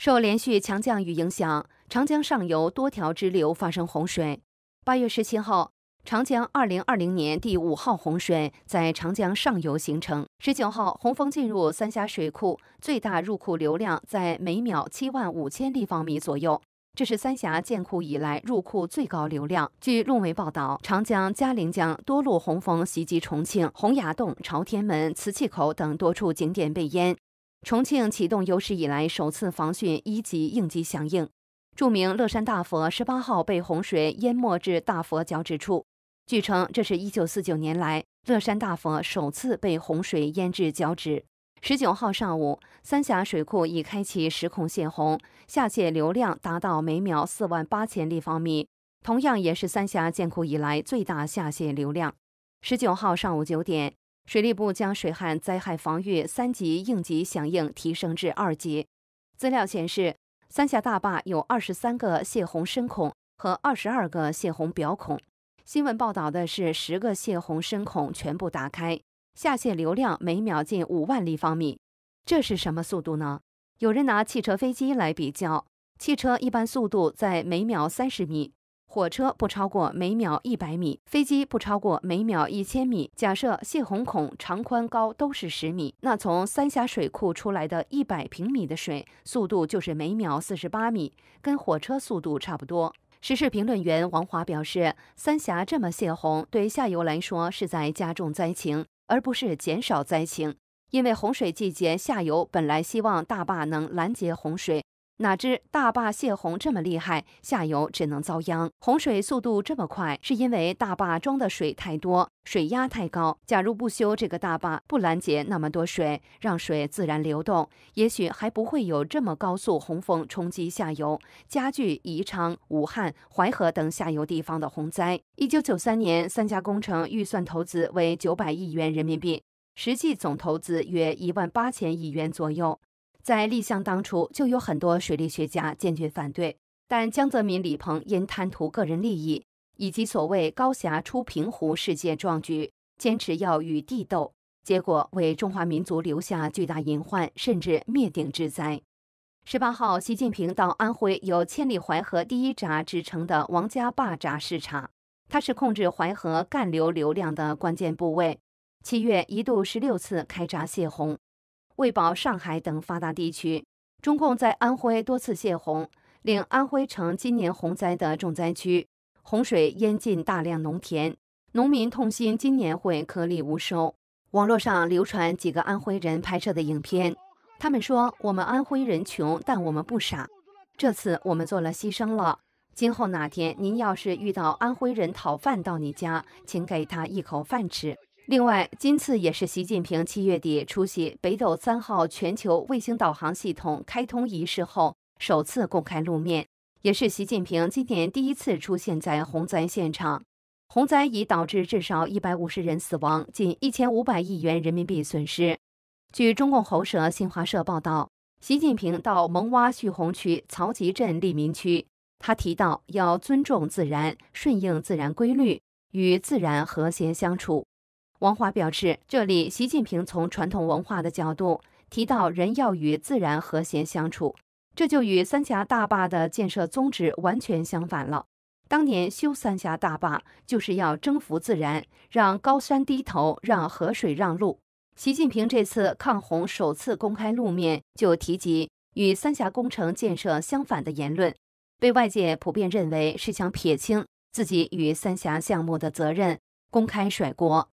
受连续强降雨影响，长江上游多条支流发生洪水。八月十七号，长江二零二零年第五号洪水在长江上游形成。十九号，洪峰进入三峡水库，最大入库流量在每秒七万五千立方米左右，这是三峡建库以来入库最高流量。据路媒报道，长江嘉陵江多路洪峰袭击重庆，洪崖洞、朝天门、磁器口等多处景点被淹。重庆启动有史以来首次防汛一级应急响应。著名乐山大佛十八号被洪水淹没至大佛脚趾处，据称这是一九四九年来乐山大佛首次被洪水淹至脚趾。十九号上午，三峡水库已开启时空泄洪，下泄流量达到每秒四万八千立方米，同样也是三峡建库以来最大下泄流量。十九号上午九点。水利部将水旱灾害防御三级应急响应提升至二级。资料显示，三峡大坝有二十三个泄洪深孔和二十二个泄洪表孔。新闻报道的是十个泄洪深孔全部打开，下泄流量每秒近五万立方米。这是什么速度呢？有人拿汽车、飞机来比较，汽车一般速度在每秒三十米。火车不超过每秒一百米，飞机不超过每秒一千米。假设泄洪孔长、宽、高都是十米，那从三峡水库出来的一百平米的水，速度就是每秒四十八米，跟火车速度差不多。时事评论员王华表示，三峡这么泄洪，对下游来说是在加重灾情，而不是减少灾情。因为洪水季节，下游本来希望大坝能拦截洪水。哪知大坝泄洪这么厉害，下游只能遭殃。洪水速度这么快，是因为大坝装的水太多，水压太高。假如不修这个大坝，不拦截那么多水，让水自然流动，也许还不会有这么高速洪峰冲击下游，加剧宜昌、武汉、淮河等下游地方的洪灾。一九九三年，三峡工程预算投资为九百亿元人民币，实际总投资约一万八千亿元左右。在立项当初，就有很多水利学家坚决反对，但江泽民、李鹏因贪图个人利益，以及所谓“高峡出平湖”世界壮举，坚持要与地斗，结果为中华民族留下巨大隐患，甚至灭顶之灾。十八号，习近平到安徽有“千里淮河第一闸”之称的王家坝闸视察，它是控制淮河干流流量的关键部位。七月一度十六次开闸泄洪。为保上海等发达地区，中共在安徽多次泄洪，令安徽成今年洪灾的重灾区。洪水淹进大量农田，农民痛心今年会颗粒无收。网络上流传几个安徽人拍摄的影片，他们说：“我们安徽人穷，但我们不傻。这次我们做了牺牲了。今后哪天您要是遇到安徽人讨饭到你家，请给他一口饭吃。”另外，今次也是习近平七月底出席北斗三号全球卫星导航系统开通仪式后首次公开露面，也是习近平今年第一次出现在洪灾现场。洪灾已导致至少一百五十人死亡，近一千五百亿元人民币损失。据中共喉舌新华社报道，习近平到蒙洼蓄洪区曹集镇利民区，他提到要尊重自然、顺应自然规律，与自然和谐相处。王华表示，这里习近平从传统文化的角度提到人要与自然和谐相处，这就与三峡大坝的建设宗旨完全相反了。当年修三峡大坝就是要征服自然，让高山低头，让河水让路。习近平这次抗洪首次公开露面就提及与三峡工程建设相反的言论，被外界普遍认为是想撇清自己与三峡项目的责任，公开甩锅。